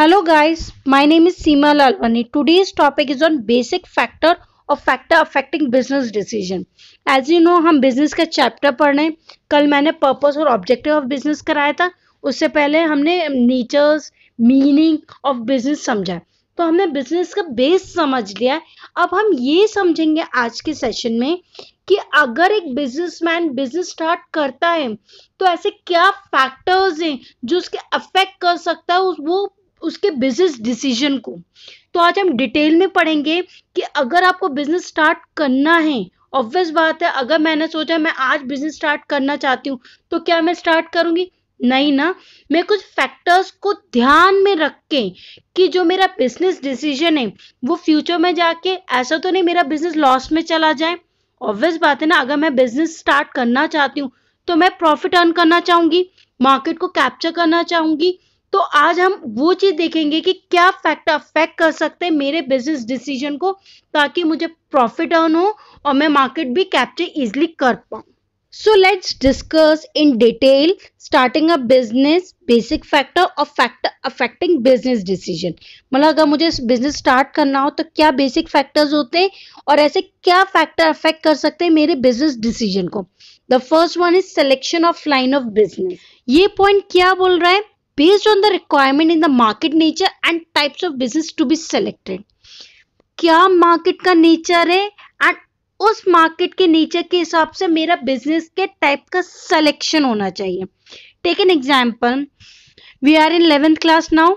Hello guys, my name is Seema Lalwani Today's topic is on basic factor और factor affecting business decision as you know हम business का chapter पढ़ रहे हैं कल मैंने पर्पस और ऑब्जेक्टिव ऑफ बिजनेस कराया था उससे पहले हमने नेचर्स मीनिंग ऑफ बिजनेस समझा तो हमने बिजनेस का बेस समझ लिया अब हम ये समझेंगे आज के सेशन में कि अगर एक बिजनेसमैन बिजनेस स्टार्ट करता है तो ऐसे क्या फैक्टर्स हैं जो उसके अफेक्ट कर सकता है वो उसके बिजनेस डिसीजन को तो आज हम डिटेल में पढ़ेंगे कि अगर आपको बिजनेस स्टार्ट करना है ऑब्वियस बात है अगर मैंने सोचा मैं आज बिजनेस स्टार्ट करना चाहती हूँ तो क्या मैं स्टार्ट करूंगी नहीं ना मैं कुछ फैक्टर्स को ध्यान में रख के कि जो मेरा बिजनेस डिसीजन है वो फ्यूचर में जाके ऐसा तो नहीं मेरा बिजनेस लॉस में चला जाए ऑब्वियस बात है ना अगर मैं बिजनेस स्टार्ट करना चाहती हूँ तो मैं प्रॉफिट अर्न करना चाहूंगी मार्केट को कैप्चर करना चाहूंगी तो आज हम वो चीज देखेंगे कि क्या फैक्टर अफेक्ट कर सकते हैं मेरे बिजनेस डिसीजन को ताकि मुझे प्रॉफिट अर्न हो और मैं मार्केट भी कैप्चर इजिली कर पाऊँ so let's discuss in detail starting a business basic factor और फैक्टर अफेक्टिंग बिजनेस डिसीजन मतलब अगर मुझे बिजनेस स्टार्ट करना हो तो क्या बेसिक फैक्टर्स होते हैं और ऐसे क्या फैक्टर अफेक्ट कर सकते हैं मेरे बिजनेस डिसीजन को the first one is selection of line of business ये पॉइंट क्या बोल रहा है based on the requirement in the market nature and types of business to be selected क्या मार्केट का नेचर है एंड उस मार्केट के नेचर के हिसाब से मेरा बिजनेस के टाइप का सिलेक्शन होना चाहिए take an example we are in eleventh class now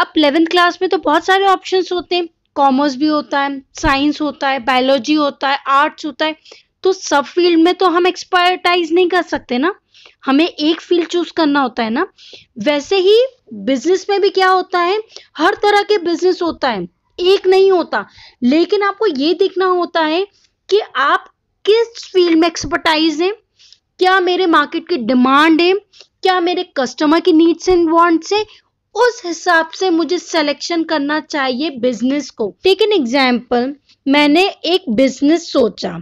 अब इलेवेंथ क्लास में तो बहुत सारे ऑप्शंस होते हैं कॉमर्स भी होता है साइंस होता है बायोलॉजी होता है आर्ट्स होता है तो सब फील्ड में तो हम एक्सपर्टाइज नहीं कर सकते ना हमें एक फील्ड चूज करना होता है ना वैसे ही बिजनेस में भी क्या होता है हर तरह के बिजनेस होता है एक नहीं होता लेकिन आपको ये देखना होता है कि आप किस फील्ड में एक्सपर्टाइज हैं क्या मेरे मार्केट की डिमांड है क्या मेरे कस्टमर की नीड्स एंड वांट्स है उस हिसाब से मुझे सेलेक्शन करना चाहिए बिजनेस को टेक एन एग्जाम्पल मैंने एक बिजनेस सोचा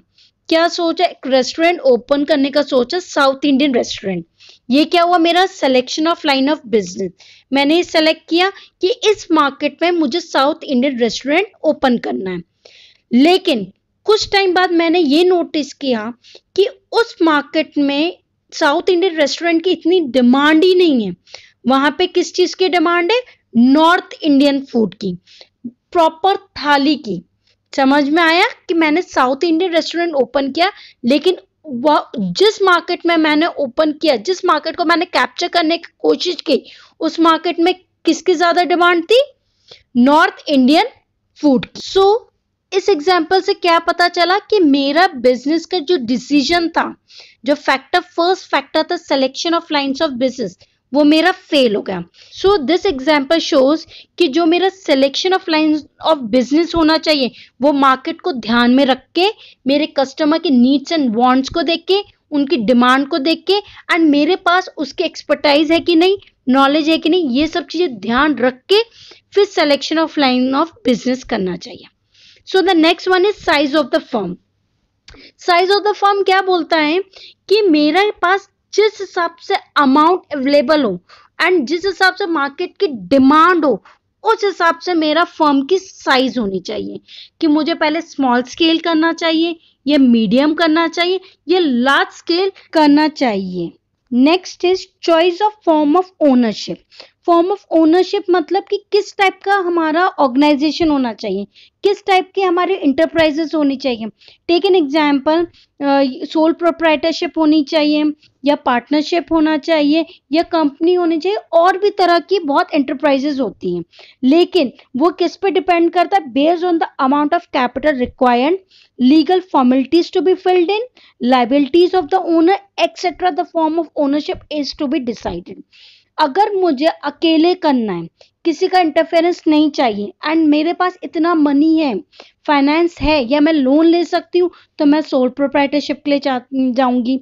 क्या सोचा एक रेस्टोरेंट ओपन करने का सोचा साउथ इंडियन रेस्टोरेंट ये क्या हुआ मेरा selection of line of business मैंने सेलेक्ट किया कि इस मार्केट में मुझे साउथ इंडियन रेस्टोरेंट ओपन करना है लेकिन कुछ टाइम बाद मैंने ये नोटिस किया कि उस मार्केट में साउथ इंडियन रेस्टोरेंट की इतनी डिमांड ही नहीं है वहां पे किस चीज़ की डिमांड है नॉर्थ इंडियन फूड की प्रॉपर थाली की समझ में आया कि मैंने साउथ इंडियन रेस्टोरेंट ओपन किया लेकिन वह जिस मार्केट में मैंने ओपन किया जिस मार्केट को मैंने कैप्चर करने की कोशिश की उस मार्केट में किसकी ज्यादा डिमांड थी नॉर्थ इंडियन फूड सो इस एग्जाम्पल से क्या पता चला कि मेरा बिजनेस का जो डिसीजन था जो फैक्टर फर्स्ट फैक्टर था selection of lines of business वो मेरा फेल हो गया सो दिस एग्जाम्पल शोज कि जो मेरा selection of line of business होना चाहिए वो मार्केट को ध्यान में रख के मेरे कस्टमर के नीड्स एंड वॉन्ट्स को देख के उनकी डिमांड को देख के एंड मेरे पास उसके एक्सपर्टाइज है कि नहीं नॉलेज है कि नहीं ये सब चीज़ें ध्यान रख के फिर selection of line of business करना चाहिए so the next one is size of the firm size of the firm क्या बोलता है कि मेरे पास जिस हिसाब से अमाउंट अवेलेबल हो एंड जिस हिसाब से मार्केट की डिमांड हो उस हिसाब से मेरा फर्म की साइज होनी चाहिए कि मुझे पहले स्मॉल स्केल करना चाहिए या मीडियम करना चाहिए या लार्ज स्केल करना चाहिए next is choice of form of ownership form of ownership मतलब कि किस टाइप का हमारा ऑर्गेनाइजेशन होना चाहिए किस टाइप के हमारे इंटरप्राइजेस होनी चाहिए take an example sole proprietorship होनी चाहिए या पार्टनरशिप होना चाहिए या कंपनी होनी चाहिए और भी तरह की बहुत इंटरप्राइजेस होती हैं लेकिन वो किस पे डिपेंड करता है based on the amount of capital required legal formalities to be filled in liabilities of the owner etcetera the form of ownership is to be decided अगर मुझे अकेले करना है किसी का इंटरफेरेंस नहीं चाहिए एंड मेरे पास इतना मनी है फाइनेंस है या मैं लोन ले सकती हूँ तो मैं सोल प्रोप्राइटरशिप के लिए जाऊँगी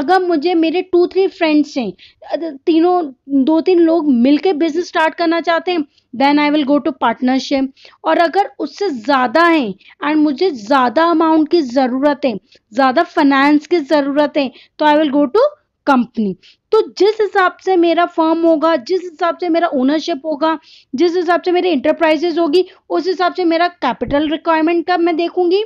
अगर मुझे मेरे टू थ्री फ्रेंड्स हैं तीनों दो तीन लोग मिलके बिजनेस स्टार्ट करना चाहते हैं then I will go to partnership और अगर उससे ज़्यादा है एंड मुझे ज़्यादा अमाउंट की ज़रूरत है ज़्यादा फाइनेंस की ज़रूरत है तो I will go to company तो जिस हिसाब से मेरा फर्म होगा जिस हिसाब से मेरा ओनरशिप होगा जिस हिसाब से मेरी इंटरप्राइजेस होगी उस हिसाब से मेरा कैपिटल रिक्वायरमेंट का मैं देखूंगी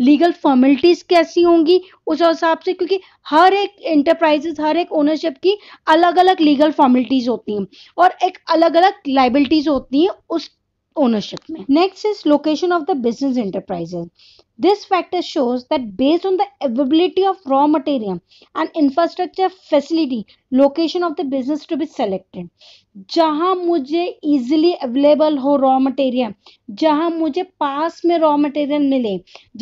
लीगल फॉर्मेलिटीज कैसी होंगी उस हिसाब से क्योंकि हर एक इंटरप्राइजेस हर एक ओनरशिप की अलग अलग लीगल फॉर्मेलिटीज होती हैं और एक अलग अलग लाइबिलिटीज होती हैं उस ownership. mein Next is location of the business enterprises. This factor shows that based on the availability of raw material and infrastructure facility, location of the business to be selected. jahan mujhe easily available ho raw material, jahan mujhe pass mein raw material mile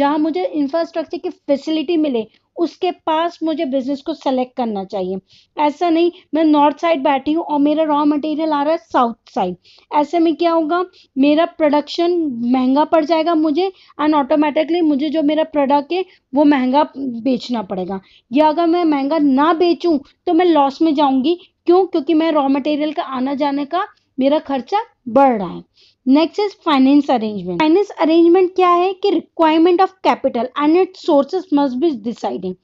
jahan mujhe infrastructure ki facility mile उसके पास मुझे business को select करना चाहिए ऐसा नहीं मैं north side बैठी हूँ और मेरा रॉ मटेरियल आ रहा है साउथ साइड ऐसे में क्या होगा मेरा प्रोडक्शन महंगा पड़ जाएगा मुझे एंड ऑटोमेटिकली मुझे जो मेरा प्रोडक्ट है वो महंगा बेचना पड़ेगा या अगर मैं महंगा ना बेचूँ तो मैं लॉस में जाऊँगी क्यों क्योंकि मैं रॉ मटेरियल का आना जाने का मेरा खर्चा बढ़ रहा है next is finance arrangement finance arrangement क्या है कि requirement of capital and it sources must be deciding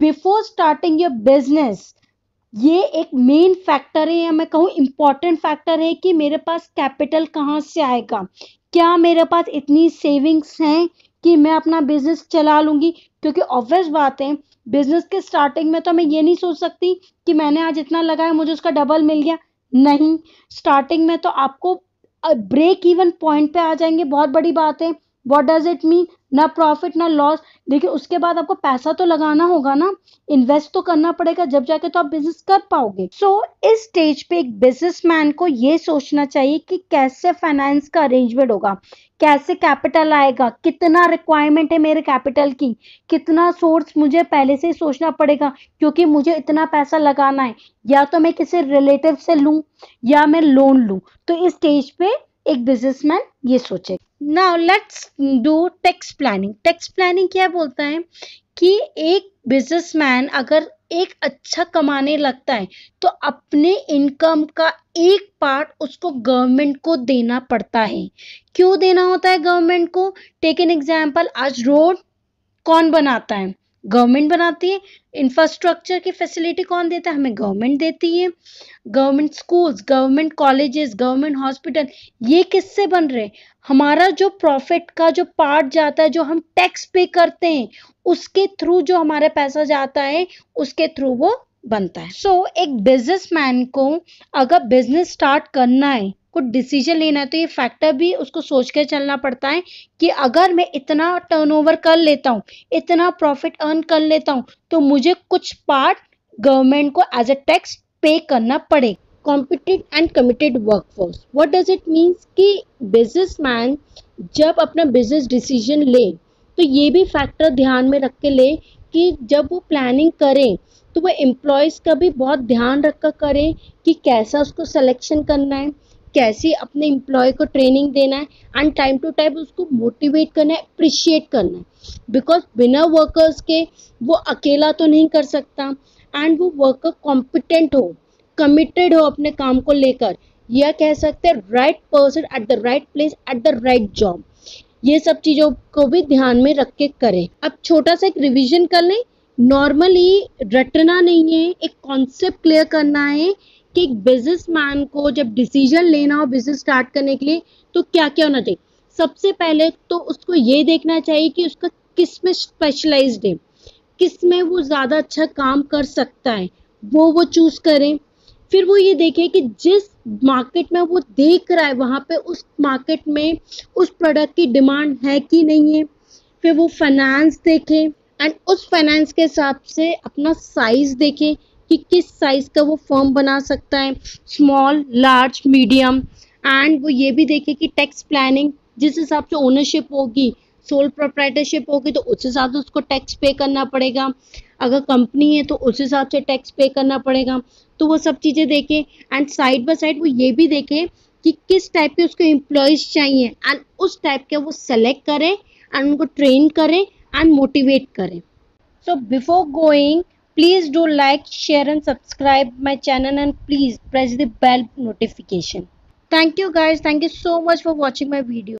before starting your business ये एक मेन फैक्टर है या मैं कहूँ इम्पॉर्टेंट फैक्टर है कि मेरे पास कैपिटल कहाँ से आएगा क्या मेरे पास इतनी सेविंग्स हैं कि मैं अपना बिजनेस चला लूँगी क्योंकि ऑब्वियस बात है बिजनेस के स्टार्टिंग में तो मैं ये नहीं सोच सकती कि मैंने आज इतना लगाया मुझे उसका डबल मिल गया नहीं स्टार्टिंग में तो आपको ब्रेक इवन पॉइंट पे आ जाएंगे बहुत बड़ी बात है वॉट डज इट मीन ना प्रॉफिट ना लॉस देखिए उसके बाद आपको पैसा तो लगाना होगा ना इन्वेस्ट तो करना पड़ेगा जब जाके तो आप बिजनेस कर पाओगे सो so, इस स्टेज पे एक बिजनेसमैन को ये सोचना चाहिए कि कैसे फाइनेंस का अरेंजमेंट होगा कैसे कैपिटल आएगा कितना रिक्वायरमेंट है मेरे कैपिटल की कितना सोर्स मुझे पहले से ही सोचना पड़ेगा क्योंकि मुझे इतना पैसा लगाना है या तो मैं किसी रिलेटिव से लूँ या मैं लोन लूँ तो इस स्टेज पे एक बिजनेसमैन ये सोचे now let's do tax planning tax planning क्या बोलता है कि एक बिजनेसमैन अगर एक अच्छा कमाने लगता है तो अपने इनकम का एक पार्ट उसको गवर्नमेंट को देना पड़ता है क्यों देना होता है गवर्नमेंट को टेक एन एग्जाम्पल आज रोड कौन बनाता है गवर्नमेंट बनाती है इंफ्रास्ट्रक्चर की फैसिलिटी कौन देता है हमें गवर्नमेंट देती है government schools government colleges government hospital ये किससे बन रहे हैं हमारा जो प्रॉफिट का जो पार्ट जाता है जो हम टैक्स पे करते हैं उसके थ्रू जो हमारा पैसा जाता है उसके थ्रू वो बनता है सो so, एक बिजनेसमैन को अगर बिजनेस स्टार्ट करना है को डिसीजन लेना है तो ये फैक्टर भी उसको सोच कर चलना पड़ता है कि अगर मैं इतना टर्नओवर कर लेता हूँ इतना प्रॉफिट अर्न कर लेता हूँ तो मुझे कुछ पार्ट गवर्नमेंट को एज अ टैक्स पे करना पड़े competent and committed workforce what does it means कि मैन जब अपना बिजनेस डिसीजन ले तो ये भी फैक्टर ध्यान में रख के ले कि जब वो प्लानिंग करें तो वो एम्प्लॉयज़ का भी बहुत ध्यान रख कर करें कि कैसा उसको सिलेक्शन करना है कैसे अपने इम्प्लॉय को ट्रेनिंग देना है एंड टाइम टू टाइम उसको मोटिवेट करना है अप्रिशिएट करना है बिकॉज बिना वर्कर्स के वो अकेला तो नहीं कर सकता एंड वो वर्कर कॉम्पिटेंट हो कमिटेड हो अपने काम को लेकर या कह सकते हैं right person at the right place at the right job ये सब चीज़ों को भी ध्यान में रख के करें अब छोटा सा एक रिविजन कर लें नॉर्मली रटना नहीं है एक कॉन्सेप्ट क्लियर करना है कि एक बिजनेसमैन को जब डिसीजन लेना हो बिजनेस स्टार्ट करने के लिए तो क्या क्या होना चाहिए सबसे पहले तो उसको ये देखना चाहिए कि उसका किस में स्पेशलाइज है किस में वो ज़्यादा अच्छा काम कर सकता है वो वो चूज़ करें फिर वो ये देखे कि जिस मार्केट में वो देख रहा है वहाँ पे उस मार्केट में उस प्रोडक्ट की डिमांड है कि नहीं है फिर वो फाइनेंस देखें एंड उस फाइनेंस के हिसाब से अपना साइज़ देखें कि किस साइज़ का वो फॉर्म बना सकता है स्मॉल लार्ज मीडियम एंड वो ये भी देखे कि टैक्स प्लानिंग जिस हिसाब से ओनरशिप होगी सोल प्रोप्राइटरशिप होगी तो उस हिसाब से उसको टैक्स पे करना पड़ेगा अगर कंपनी है तो उस हिसाब से टैक्स पे करना पड़ेगा तो वो सब चीज़ें देखें एंड साइड बाय साइड वो ये भी देखें कि किस टाइप के उसको एम्प्लॉयज़ चाहिए एंड उस टाइप के वो सेलेक्ट करें एंड उनको ट्रेन करें एंड मोटिवेट करें so before going please do like share and subscribe my channel and please press the bell notification thank you guys thank you so much for watching my video